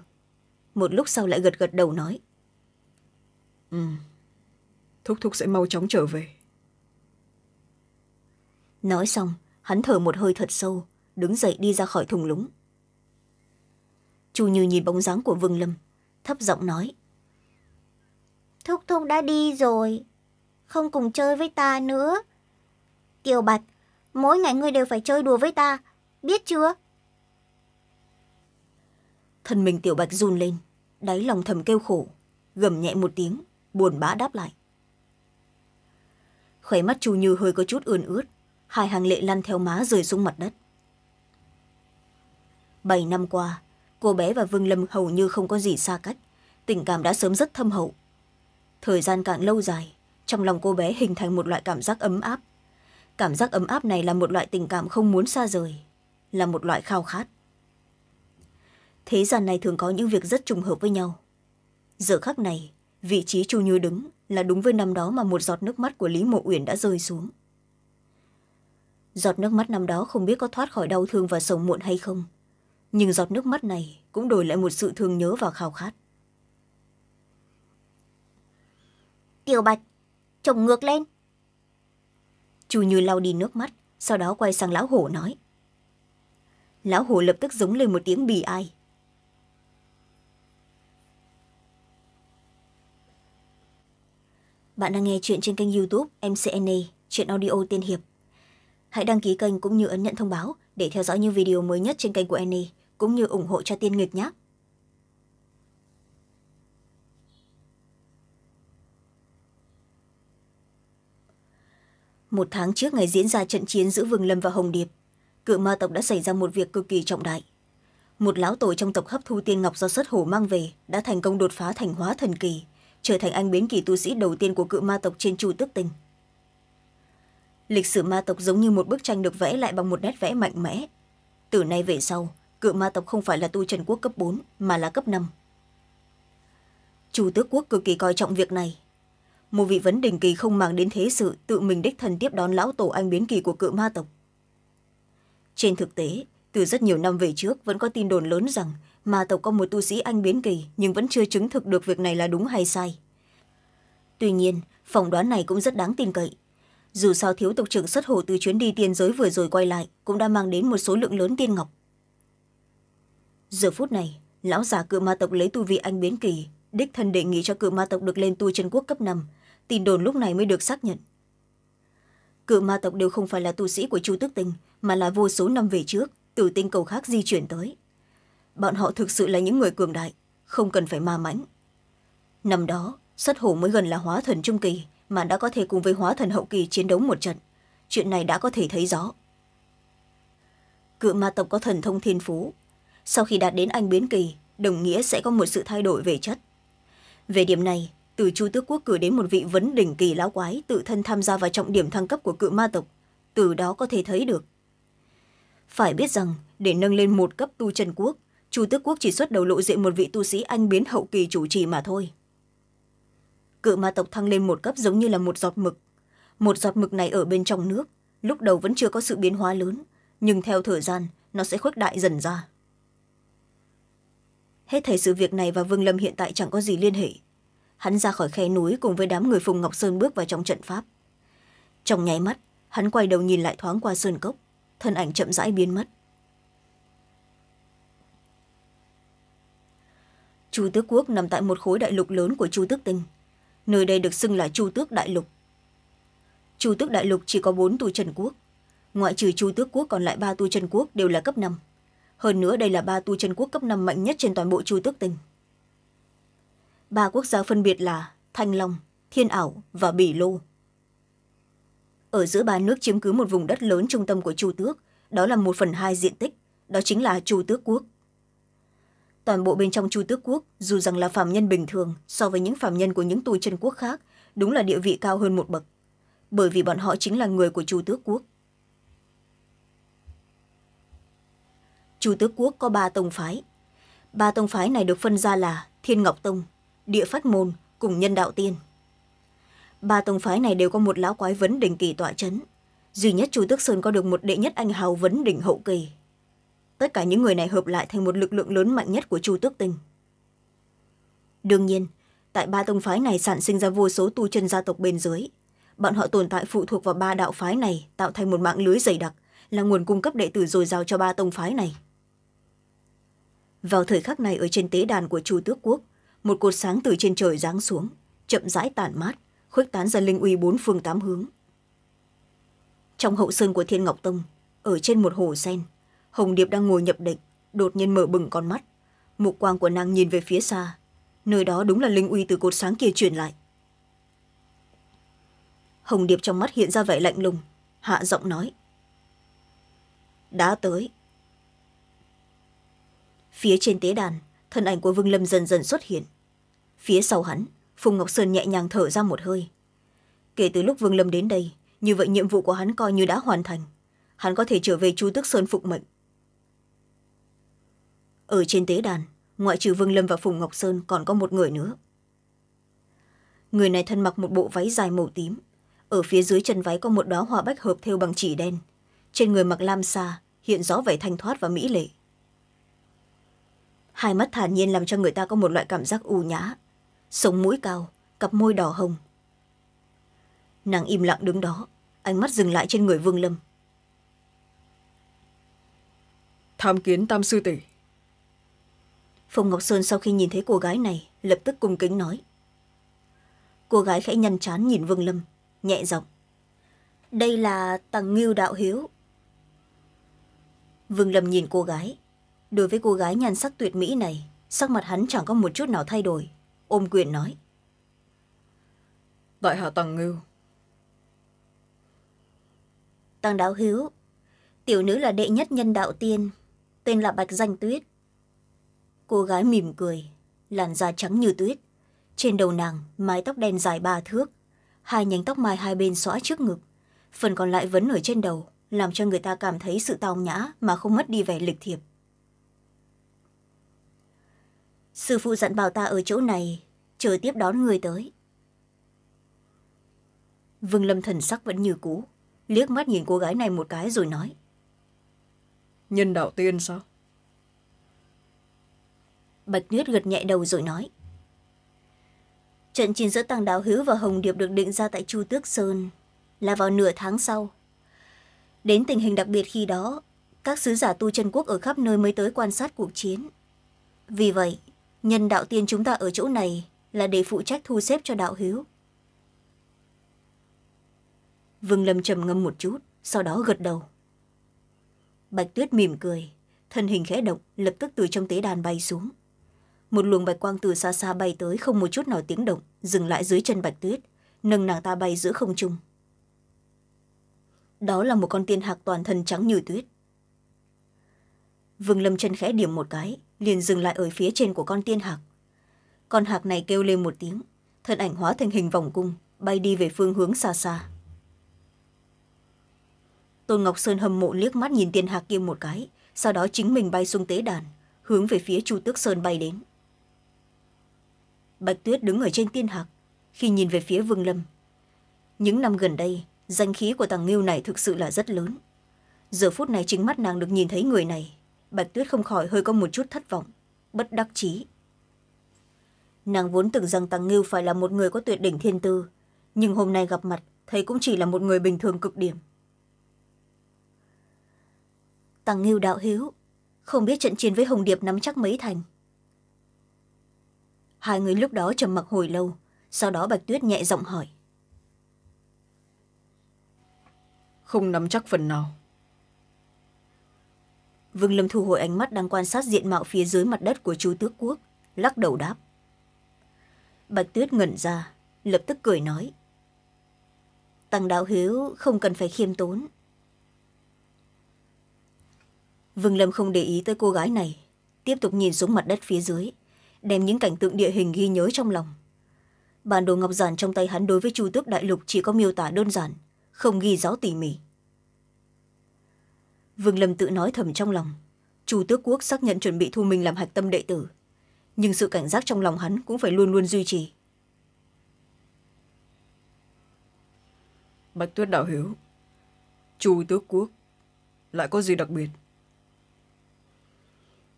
Speaker 1: một lúc sau lại gật gật đầu nói ừ thúc thúc sẽ mau chóng trở về nói xong hắn thở một hơi thật sâu đứng dậy đi ra khỏi thùng lũng chu như nhìn bóng dáng của vương lâm thấp giọng nói thúc thúc đã đi rồi không cùng chơi với ta nữa tiểu bạch mỗi ngày ngươi đều phải chơi đùa với ta biết chưa thân mình tiểu bạch run lên đáy lòng thầm kêu khổ gầm nhẹ một tiếng buồn bã đáp lại khóe mắt chu như hơi có chút ươn ướt hai hàng lệ lăn theo má rơi xuống mặt đất bảy năm qua cô bé và vương lâm hầu như không có gì xa cách tình cảm đã sớm rất thâm hậu thời gian càng lâu dài trong lòng cô bé hình thành một loại cảm giác ấm áp cảm giác ấm áp này là một loại tình cảm không muốn xa rời là một loại khao khát thế gian này thường có những việc rất trùng hợp với nhau giờ khắc này vị trí chu như đứng là đúng với năm đó mà một giọt nước mắt của lý mộ uyển đã rơi xuống giọt nước mắt năm đó không biết có thoát khỏi đau thương và sầu muộn hay không nhưng giọt nước mắt này cũng đổi lại một sự thương nhớ và khao khát tiểu bạch trồng ngược lên chu như lau đi nước mắt sau đó quay sang lão hổ nói lão hổ lập tức giống lên một tiếng bì ai bạn đang nghe chuyện trên kênh youtube mcna chuyện audio tiên hiệp hãy đăng ký kênh cũng như ấn nhận thông báo để theo dõi những video mới nhất trên kênh của Annie cũng như ủng hộ cho tiên nghịch nhé một tháng trước ngày diễn ra trận chiến giữa vương lâm và hồng điệp cự ma tộc đã xảy ra một việc cực kỳ trọng đại một lão tổ trong tộc hấp thu tiên ngọc do xuất hổ mang về đã thành công đột phá thành hóa thần kỳ trở thành anh biến kỳ tu sĩ đầu tiên của cự ma tộc trên chu tước tinh lịch sử ma tộc giống như một bức tranh được vẽ lại bằng một nét vẽ mạnh mẽ từ nay về sau cự ma tộc không phải là tu trần quốc cấp bốn mà là cấp năm chủ tước quốc cực kỳ coi trọng việc này một vị vấn đình kỳ không mang đến thế sự tự mình đích thân tiếp đón lão tổ anh biến kỳ của cự ma tộc trên thực tế từ rất nhiều năm về trước vẫn có tin đồn lớn rằng ma tộc có một tu sĩ anh biến kỳ nhưng vẫn chưa chứng thực được việc này là đúng hay sai tuy nhiên phỏng đoán này cũng rất đáng tin cậy dù sao thiếu tộc trưởng xuất hồ từ chuyến đi tiên giới vừa rồi quay lại cũng đã mang đến một số lượng lớn tiên ngọc giờ phút này lão già cự ma tộc lấy tu vị anh biến kỳ đích thân đề nghị cho cự ma tộc được lên tu chân quốc cấp năm tin đồn lúc này mới được xác nhận cự ma tộc đều không phải là tu sĩ của chu tước tinh mà là vô số năm về trước từ tinh cầu khác di chuyển tới bọn họ thực sự là những người cường đại không cần phải ma mãnh năm đó sắt hổ mới gần là hóa thần trung kỳ mà đã có thể cùng với hóa thần hậu kỳ chiến đấu một trận chuyện này đã có thể thấy rõ cự ma tộc có thần thông thiên phú sau khi đạt đến anh biến kỳ đồng nghĩa sẽ có một sự thay đổi về chất về điểm này từ chu tước quốc cử đến một vị vấn đỉnh kỳ lão quái tự thân tham gia vào trọng điểm thăng cấp của cự ma tộc từ đó có thể thấy được phải biết rằng để nâng lên một cấp tu trần quốc chu tước quốc chỉ xuất đầu lộ diện một vị tu sĩ anh biến hậu kỳ chủ trì mà thôi cự ma tộc thăng lên một cấp giống như là một giọt mực một giọt mực này ở bên trong nước lúc đầu vẫn chưa có sự biến hóa lớn nhưng theo thời gian nó sẽ khuếch đại dần ra hết thảy sự việc này và vương lâm hiện tại chẳng có gì liên hệ hắn ra khỏi khe núi cùng với đám người phùng ngọc sơn bước vào trong trận pháp trong nháy mắt hắn quay đầu nhìn lại thoáng qua sơn cốc thân ảnh chậm rãi biến mất chu tước quốc nằm tại một khối đại lục lớn của chu tước tinh nơi đây được xưng là chu tước đại lục chu tước đại lục chỉ có bốn tu trần quốc ngoại trừ chu tước quốc còn lại ba tu trần quốc đều là cấp năm hơn nữa đây là ba tu chân quốc cấp năm mạnh nhất trên toàn bộ chu tước tinh ba quốc gia phân biệt là thanh long thiên ảo và bỉ lô ở giữa ba nước chiếm cứ một vùng đất lớn trung tâm của chu tước đó là một phần hai diện tích đó chính là chu tước quốc toàn bộ bên trong chu tước quốc dù rằng là phạm nhân bình thường so với những phạm nhân của những tu chân quốc khác đúng là địa vị cao hơn một bậc bởi vì bọn họ chính là người của chu tước quốc chu tước quốc có ba tông phái ba tông phái này được phân ra là thiên ngọc tông địa phát môn cùng nhân đạo tiên ba tông phái này đều có một lão quái vấn đỉnh kỳ tọa c h ấ n duy nhất chu tước sơn có được một đệ nhất anh hào vấn đỉnh hậu kỳ tất cả những người này hợp lại thành một lực lượng lớn mạnh nhất của chu tước tinh đương nhiên tại ba tông phái này sản sinh ra vô số tu chân gia tộc bên dưới bọn họ tồn tại phụ thuộc vào ba đạo phái này tạo thành một mạng lưới dày đặc là nguồn cung cấp đệ tử dồi dào cho ba tông phái này vào thời khắc này ở trên tế đàn của chu tước quốc một cột sáng từ trên trời giáng xuống chậm rãi tản mát khuếch tán ra linh uy bốn phương tám hướng trong hậu sơn của thiên ngọc tông ở trên một hồ sen hồng điệp đang ngồi nhập định đột nhiên mở bừng con mắt mục quang của nàng nhìn về phía xa nơi đó đúng là linh uy từ cột sáng kia truyền lại hồng điệp trong mắt hiện ra vẻ lạnh lùng hạ giọng nói đã tới phía trên tế đàn thân ảnh của vương lâm dần dần xuất hiện phía sau hắn phùng ngọc sơn nhẹ nhàng thở ra một hơi kể từ lúc vương lâm đến đây như vậy nhiệm vụ của hắn coi như đã hoàn thành hắn có thể trở về chu tước sơn phục mệnh ở trên tế đàn ngoại trừ vương lâm và phùng ngọc sơn còn có một người nữa người này thân mặc một bộ váy dài màu tím ở phía dưới chân váy có một đóa hoa bách hợp thêu bằng chỉ đen trên người mặc lam xa hiện rõ vẻ thanh thoát và mỹ lệ hai mắt thản nhiên làm cho người ta có một loại cảm giác u nhã sống mũi cao cặp môi đỏ hồng nàng im lặng đứng đó ánh mắt dừng lại trên người vương lâm tham kiến tam sư tỷ phùng ngọc sơn sau khi nhìn thấy cô gái này lập tức cung kính nói cô gái khẽ nhăn chán nhìn vương lâm nhẹ giọng đây là tằng ngưu đạo hiếu vương lâm nhìn cô gái đối với cô gái nhan sắc tuyệt mỹ này sắc mặt hắn chẳng có một chút nào thay đổi ôm quyền nói tại hạ tăng ngưu tăng đáo hiếu tiểu nữ là đệ nhất nhân đạo tiên tên là bạch danh tuyết cô gái mỉm cười làn da trắng như tuyết trên đầu nàng mái tóc đen dài ba thước hai nhánh tóc mai hai bên xõa trước ngực phần còn lại vẫn ở trên đầu làm cho người ta cảm thấy sự tao nhã mà không mất đi vẻ lịch thiệp sư phụ dặn bảo ta ở chỗ này chờ tiếp đón người tới vương lâm thần sắc vẫn như cũ liếc mắt nhìn cô gái này một cái rồi nói nhân đạo tiên sao bạch tuyết gật nhẹ đầu rồi nói trận chiến giữa tăng đạo hữu và hồng điệp được định ra tại chu tước sơn là vào nửa tháng sau đến tình hình đặc biệt khi đó các sứ giả tu chân quốc ở khắp nơi mới tới quan sát cuộc chiến vì vậy nhân đạo tiên chúng ta ở chỗ này là để phụ trách thu xếp cho đạo hiếu vương lâm trầm ngâm một chút sau đó gật đầu bạch tuyết mỉm cười thân hình khẽ động lập tức từ trong tế đàn bay xuống một luồng bạch quang từ xa xa bay tới không một chút nào tiếng động dừng lại dưới chân bạch tuyết nâng nàng ta bay giữa không trung đó là một con tiên hạc toàn thân trắng như tuyết vương lâm chân khẽ điểm một cái liền dừng lại ở phía trên của con tiên hạc con hạc này kêu lên một tiếng thân ảnh hóa thành hình vòng cung bay đi về phương hướng xa xa tôn ngọc sơn hâm mộ liếc mắt nhìn tiên hạc kia một cái sau đó chính mình bay xuống tế đàn hướng về phía chu tước sơn bay đến bạch tuyết đứng ở trên tiên hạc khi nhìn về phía vương lâm những năm gần đây danh khí của tàng ngưu này thực sự là rất lớn giờ phút này chính mắt nàng được nhìn thấy người này bạch tuyết không khỏi hơi có một chút thất vọng bất đắc chí nàng vốn tưởng rằng tàng ngưu phải là một người có tuyệt đỉnh thiên tư nhưng hôm nay gặp mặt thầy cũng chỉ là một người bình thường cực điểm tàng ngưu đạo hiếu không biết trận chiến với hồng điệp nắm chắc mấy thành hai người lúc đó trầm mặc hồi lâu sau đó bạch tuyết nhẹ giọng hỏi không nắm chắc phần nào vương lâm thu hồi ánh mắt đang quan sát diện mạo phía dưới mặt đất của chú tước quốc lắc đầu đáp bạch tuyết ngẩn ra lập tức cười nói tăng đạo hiếu không cần phải khiêm tốn vương lâm không để ý tới cô gái này tiếp tục nhìn xuống mặt đất phía dưới đem những cảnh tượng địa hình ghi nhớ trong lòng bản đồ ngọc giản trong tay hắn đối với chu tước đại lục chỉ có miêu tả đơn giản không ghi rõ tỉ mỉ vương lâm tự nói thầm trong lòng chu tước quốc xác nhận chuẩn bị thu mình làm hạch tâm đệ tử nhưng sự cảnh giác trong lòng hắn cũng phải luôn luôn duy trì
Speaker 2: bạch tuyết đạo hiếu
Speaker 1: chu tước quốc lại có gì đặc biệt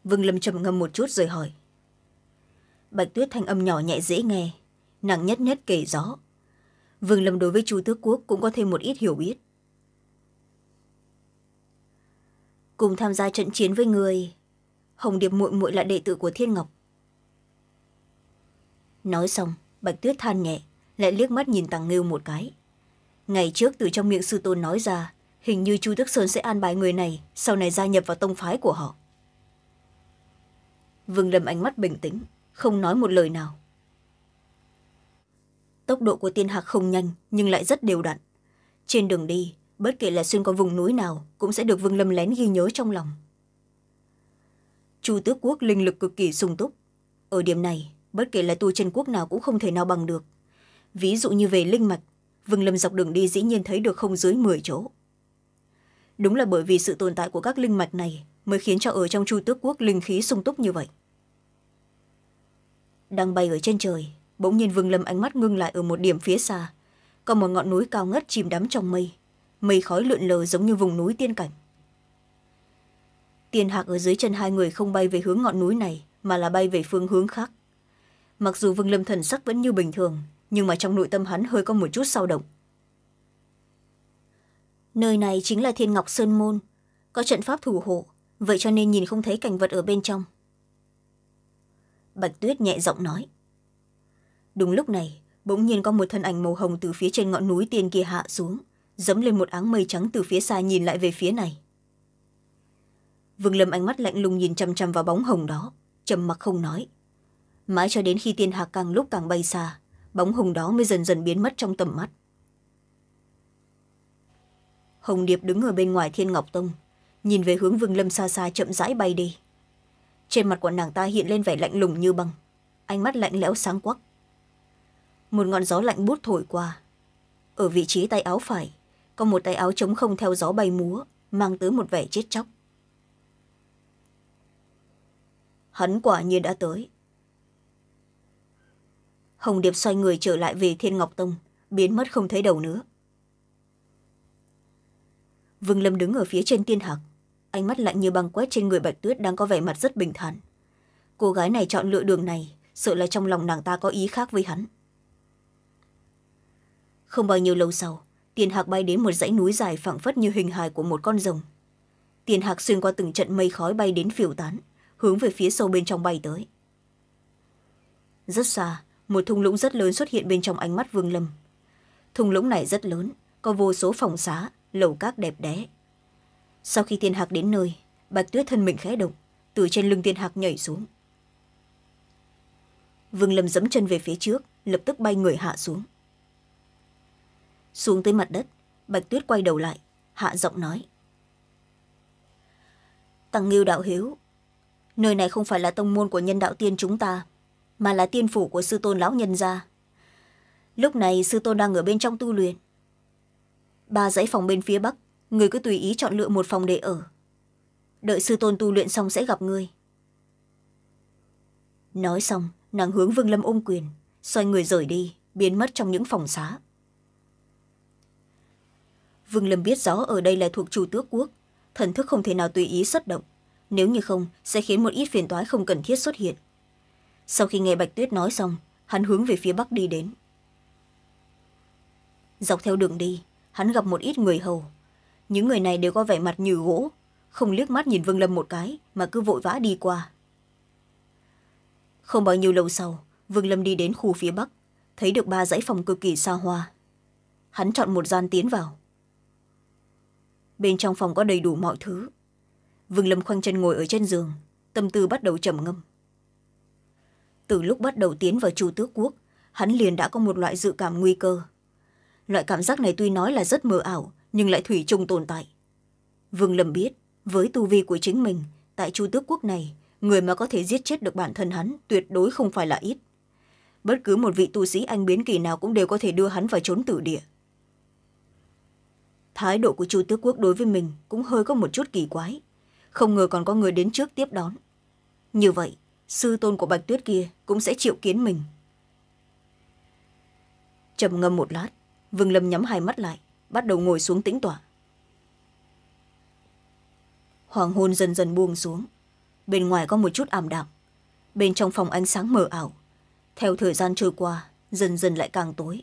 Speaker 1: vương lâm trầm ngâm một chút rồi hỏi bạch tuyết thanh âm nhỏ nhẹ dễ nghe nặng nhất nhất kể rõ. vương lâm đối với chu tước quốc cũng có thêm một ít hiểu biết cùng tham gia trận chiến với người hồng điệp muội muội là đệ tử của thiên ngọc nói xong bạch tuyết than nhẹ lại liếc mắt nhìn tàng ngưu một cái ngày trước từ trong miệng sư tôn nói ra hình như chu đức sơn sẽ an bài người này sau này gia nhập vào tông phái của họ vương lâm ánh mắt bình tĩnh không nói một lời nào tốc độ của tiên hạc không nhanh nhưng lại rất đều đặn trên đường đi bất kể là xuyên qua vùng núi nào cũng sẽ được vương lâm lén ghi nhớ trong lòng chu tước quốc linh lực cực kỳ sung túc ở điểm này bất kể là tu chân quốc nào cũng không thể nào bằng được ví dụ như về linh mạch vương lâm dọc đường đi dĩ nhiên thấy được không dưới m chỗ đúng là bởi vì sự tồn tại của các linh mạch này mới khiến cho ở trong chu tước quốc linh khí sung túc như vậy đang bay ở trên trời bỗng nhiên vương lâm ánh mắt ngưng lại ở một điểm phía xa còn một ngọn núi cao ngất chìm đắm trong mây mây khói lượn lờ giống như vùng núi tiên cảnh Tiên hạc ở dưới chân hai người không bay về hướng ngọn núi này mà là bay về phương hướng khác mặc dù vương lâm thần sắc vẫn như bình thường nhưng mà trong nội tâm hắn hơi có một chút sao động nơi này chính là thiên ngọc sơn môn có trận pháp thủ hộ vậy cho nên nhìn không thấy cảnh vật ở bên trong bạch tuyết nhẹ giọng nói đúng lúc này bỗng nhiên có một thân ảnh màu hồng từ phía trên ngọn núi tiên kia hạ xuống dẫm lên một áng mây trắng từ phía xa nhìn lại về phía này vương lâm ánh mắt lạnh lùng nhìn chằm chằm vào bóng hồng đó trầm mặc không nói mãi cho đến khi tiên hạc càng lúc càng bay xa bóng hồng đó mới dần dần biến mất trong tầm mắt hồng điệp đứng ở bên ngoài thiên ngọc tông nhìn về hướng vương lâm xa xa chậm rãi bay đi trên mặt của nàng ta hiện lên vẻ lạnh lùng như băng ánh mắt lạnh lẽo sáng quắc một ngọn gió lạnh bút thổi qua ở vị trí tay áo phải có một tay áo trống không theo gió bay múa mang tới một vẻ chết chóc hắn quả nhiên đã tới hồng điệp xoay người trở lại về thiên ngọc tông biến mất không thấy đầu nữa vương lâm đứng ở phía trên tiên hạc ánh mắt lạnh như băng quét trên người bạch tuyết đang có vẻ mặt rất bình thản cô gái này chọn lựa đường này sợ là trong lòng nàng ta có ý khác với hắn không bao nhiêu lâu sau tiền hạc bay đến một dãy núi dài phẳng phất như hình hài của một con rồng tiền hạc xuyên qua từng trận mây khói bay đến phiêu tán hướng về phía sâu bên trong bay tới rất xa một thung lũng rất lớn xuất hiện bên trong ánh mắt vương lâm thung lũng này rất lớn có vô số phòng xá lầu các đẹp đẽ sau khi tiên hạc đến nơi bạch tuyết thân mình khẽ động từ trên lưng tiên hạc nhảy xuống vương lâm dẫm chân về phía trước lập tức bay người hạ xuống xuống tới mặt đất bạch tuyết quay đầu lại hạ giọng nói tăng ngưu đạo hiếu nơi này không phải là tông môn của nhân đạo tiên chúng ta mà là tiên phủ của sư tôn lão nhân gia lúc này sư tôn đang ở bên trong tu luyện ba dãy phòng bên phía bắc người cứ tùy ý chọn lựa một phòng để ở đợi sư tôn tu luyện xong sẽ gặp ngươi nói xong nàng hướng vương lâm ôm quyền xoay người rời đi biến mất trong những phòng xá vương lâm biết rõ ở đây là thuộc chủ tước quốc thần thức không thể nào tùy ý xuất động nếu như không sẽ khiến một ít phiền toái không cần thiết xuất hiện sau khi nghe bạch tuyết nói xong hắn hướng về phía bắc đi đến dọc theo đường đi hắn gặp một ít người hầu những người này đều có vẻ mặt như gỗ không liếc mắt nhìn vương lâm một cái mà cứ vội vã đi qua không bao nhiêu lâu sau vương lâm đi đến khu phía bắc thấy được ba dãy phòng cực kỳ xa hoa hắn chọn một gian tiến vào bên trong phòng có đầy đủ mọi thứ vương lâm khoanh chân ngồi ở trên giường tâm tư bắt đầu trầm ngâm từ lúc bắt đầu tiến vào chu tước quốc hắn liền đã có một loại dự cảm nguy cơ loại cảm giác này tuy nói là rất mờ ảo nhưng lại thủy chung tồn tại vương lâm biết với tu vi của chính mình tại chu tước quốc này người mà có thể giết chết được bản thân hắn tuyệt đối không phải là ít bất cứ một vị tu sĩ anh biến kỳ nào cũng đều có thể đưa hắn vào trốn tử địa thái độ của chu tước quốc đối với mình cũng hơi có một chút kỳ quái không ngờ còn có người đến trước tiếp đón như vậy sư tôn của bạch tuyết kia cũng sẽ chịu kiến mình trầm ngâm một lát vương lâm nhắm hai mắt lại bắt đầu ngồi xuống tĩnh tỏa hoàng hôn dần dần buông xuống bên ngoài có một chút ảm đạm bên trong phòng ánh sáng mờ ảo theo thời gian trôi qua dần dần lại càng tối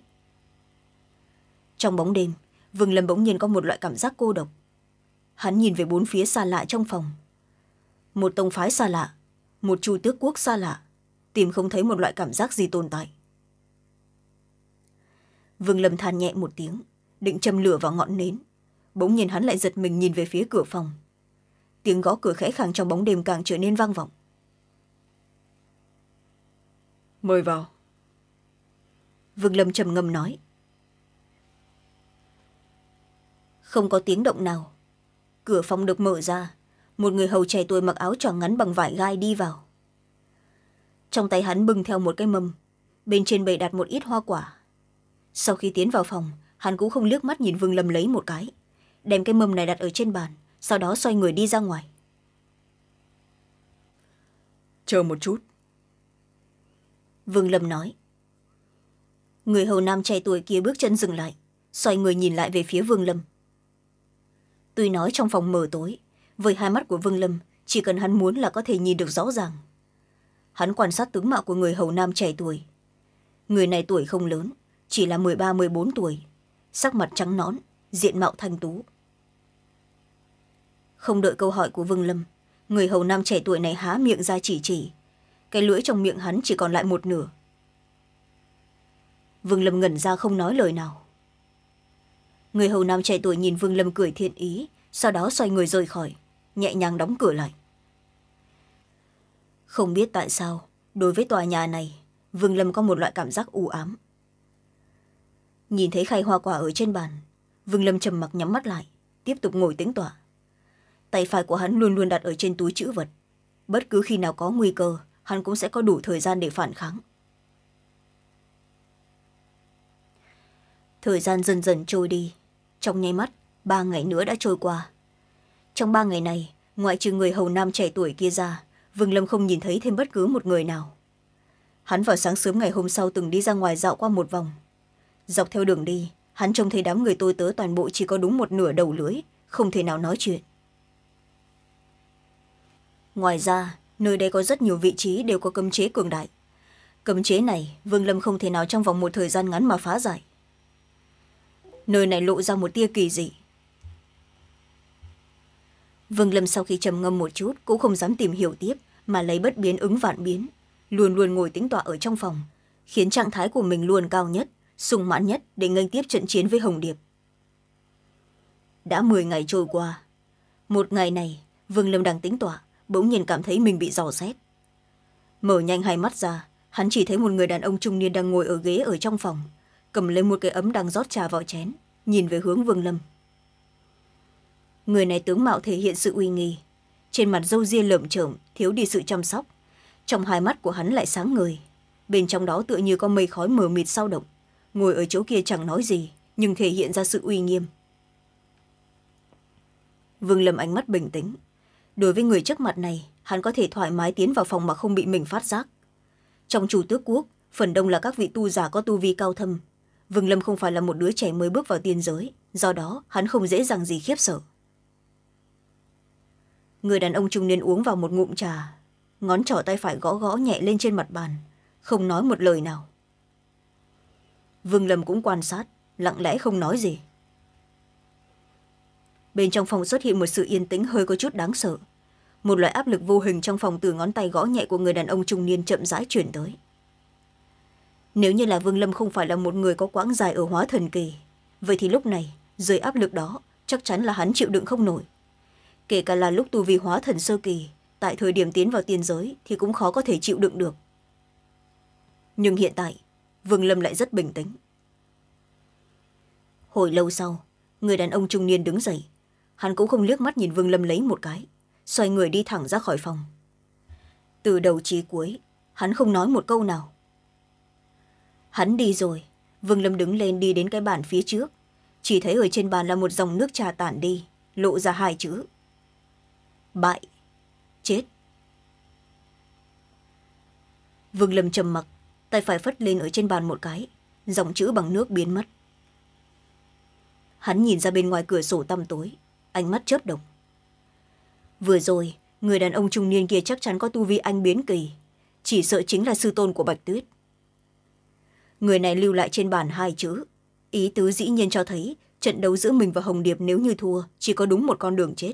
Speaker 1: trong bóng đêm vương lâm bỗng nhiên có một loại cảm giác cô độc hắn nhìn về bốn phía xa lạ trong phòng một tông phái xa lạ một chu tước quốc xa lạ tìm không thấy một loại cảm giác gì tồn tại vương lâm than nhẹ một tiếng định châm lửa vào ngọn nến bỗng nhiên hắn lại giật mình nhìn về phía cửa phòng tiếng gõ cửa khẽ khàng trong bóng đêm càng trở nên vang vọng mời vào vương lâm trầm ngâm nói không có tiếng động nào cửa phòng được mở ra một người hầu trẻ tuổi mặc áo choàng ngắn bằng vải gai đi vào trong tay hắn bưng theo một cái mâm bên trên bày đặt một ít hoa quả sau khi tiến vào phòng hắn cũng không liếc mắt nhìn vương lâm lấy một cái đem cái mâm này đặt ở trên bàn sau đó xoay người đi ra ngoài chờ một chút vương lâm nói người hầu nam trẻ tuổi kia bước chân dừng lại xoay người nhìn lại về phía vương lâm tuy nói trong phòng mờ tối với hai mắt của vương lâm chỉ cần hắn muốn là có thể nhìn được rõ ràng hắn quan sát tướng mạo của người hầu nam trẻ tuổi người này tuổi không lớn chỉ là một mươi ba m bốn tuổi sắc mặt trắng nón diện mạo thanh tú không đợi câu hỏi của vương lâm người hầu nam trẻ tuổi này há miệng ra chỉ chỉ cái lưỡi trong miệng hắn chỉ còn lại một nửa vương lâm ngẩn ra không nói lời nào người hầu nam trẻ tuổi nhìn vương lâm cười thiện ý sau đó xoay người rời khỏi nhẹ nhàng đóng cửa lại không biết tại sao đối với tòa nhà này vương lâm có một loại cảm giác u ám nhìn thấy khay hoa quả ở trên bàn vương lâm trầm mặc nhắm mắt lại tiếp tục ngồi tĩnh tỏa tay phải của hắn luôn luôn đặt ở trên túi chữ vật bất cứ khi nào có nguy cơ hắn cũng sẽ có đủ thời gian để phản kháng thời gian dần dần trôi đi trong nháy mắt ba ngày nữa đã trôi qua trong ba ngày này ngoại trừ người hầu nam trẻ tuổi kia ra vương lâm không nhìn thấy thêm bất cứ một người nào hắn vào sáng sớm ngày hôm sau từng đi ra ngoài dạo qua một vòng dọc theo đường đi hắn trông thấy đám người tôi tớ toàn bộ chỉ có đúng một nửa đầu lưới không thể nào nói chuyện ngoài ra nơi đây có rất nhiều vị trí đều có cấm chế cường đại cấm chế này vương lâm không thể nào trong vòng một thời gian ngắn mà phá giải nơi này lộ ra một tia kỳ dị vương lâm sau khi trầm ngâm một chút cũng không dám tìm hiểu tiếp mà lấy bất biến ứng vạn biến luôn luôn ngồi tính tọa ở trong phòng khiến trạng thái của mình luôn cao nhất sung mãn nhất để nghênh tiếp trận chiến với hồng điệp đã m ngày trôi qua một ngày này vương lâm đang tính tọa bỗng nhiên cảm thấy mình bị dò xét mở nhanh hai mắt ra hắn chỉ thấy một người đàn ông trung niên đang ngồi ở ghế ở trong phòng cầm lấy một cái ấm đang rót trà vào chén nhìn về hướng vương lâm người này tướng mạo thể hiện sự uy nghi trên mặt râu ria lởm chởm thiếu đi sự chăm sóc trong hai mắt của hắn lại sáng người, bên trong đó tựa như có mây khói mờ mịt sao động ngồi ở chỗ kia chẳng nói gì nhưng thể hiện ra sự uy nghiêm vương lâm ánh mắt bình tĩnh đối với người trước mặt này hắn có thể thoải mái tiến vào phòng mà không bị mình phát giác trong chủ tước quốc phần đông là các vị tu giả có tu vi cao thâm vương lâm không phải là một đứa trẻ mới bước vào tiên giới do đó hắn không dễ dàng gì khiếp sợ người đàn ông trung niên uống vào một ngụm trà ngón trỏ tay phải gõ gõ nhẹ lên trên mặt bàn không nói một lời nào vương lâm cũng quan sát lặng lẽ không nói gì bên trong phòng xuất hiện một sự yên tĩnh hơi có chút đáng sợ một loại áp lực vô hình trong phòng từ ngón tay gõ nhẹ của người đàn ông trung niên chậm rãi chuyển tới nếu như là vương lâm không phải là một người có quãng dài ở hóa thần kỳ vậy thì lúc này dưới áp lực đó chắc chắn là hắn chịu đựng không nổi kể cả là lúc tu vi hóa thần sơ kỳ tại thời điểm tiến vào tiên giới thì cũng khó có thể chịu đựng được nhưng hiện tại vương lâm lại rất bình tĩnh hồi lâu sau người đàn ông trung niên đứng dậy hắn cũng không liếc mắt nhìn vương lâm lấy một cái xoay người đi thẳng ra khỏi phòng từ đầu chí cuối hắn không nói một câu nào hắn đi rồi vương lâm đứng lên đi đến cái bàn phía trước chỉ thấy ở trên bàn là một dòng nước trà tản đi lộ ra hai chữ bại chết vương lâm trầm mặc tay phải phất lên ở trên bàn một cái dòng chữ bằng nước biến mất hắn nhìn ra bên ngoài cửa sổ tăm tối ánh mắt chớp động vừa rồi người đàn ông trung niên kia chắc chắn có tu vi anh biến kỳ chỉ sợ chính là sư tôn của bạch tuyết người này lưu lại trên bàn hai chữ ý tứ dĩ nhiên cho thấy trận đấu giữa mình và hồng điệp nếu như thua chỉ có đúng một con đường chết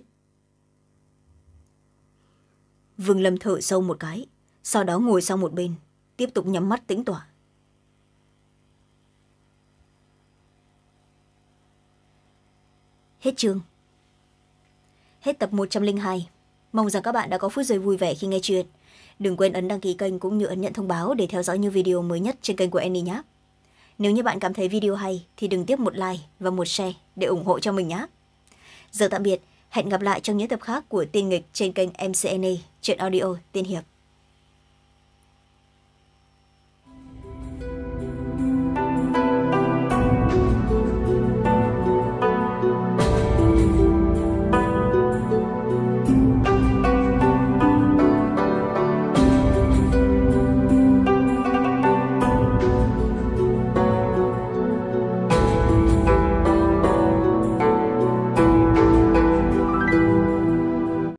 Speaker 1: vương lâm thở sâu một cái sau đó ngồi sang một bên tiếp tục nhắm mắt tĩnh tỏa hết chương hết tập một trăm linh hai mong rằng các bạn đã có phút giây vui vẻ khi nghe chuyện Đừng quên ấn đăng ký kênh cũng như ấn nhận thông báo để theo dõi những video mới nhất trên kênh của Annie nhé. Nếu như bạn cảm thấy video hay thì đừng tiếp một like và một share để ủng hộ cho mình nhé. Giờ tạm biệt, hẹn gặp lại trong những tập khác của Tiên Nghịch trên kênh MCNA, chuyện audio Tiên Hiệp.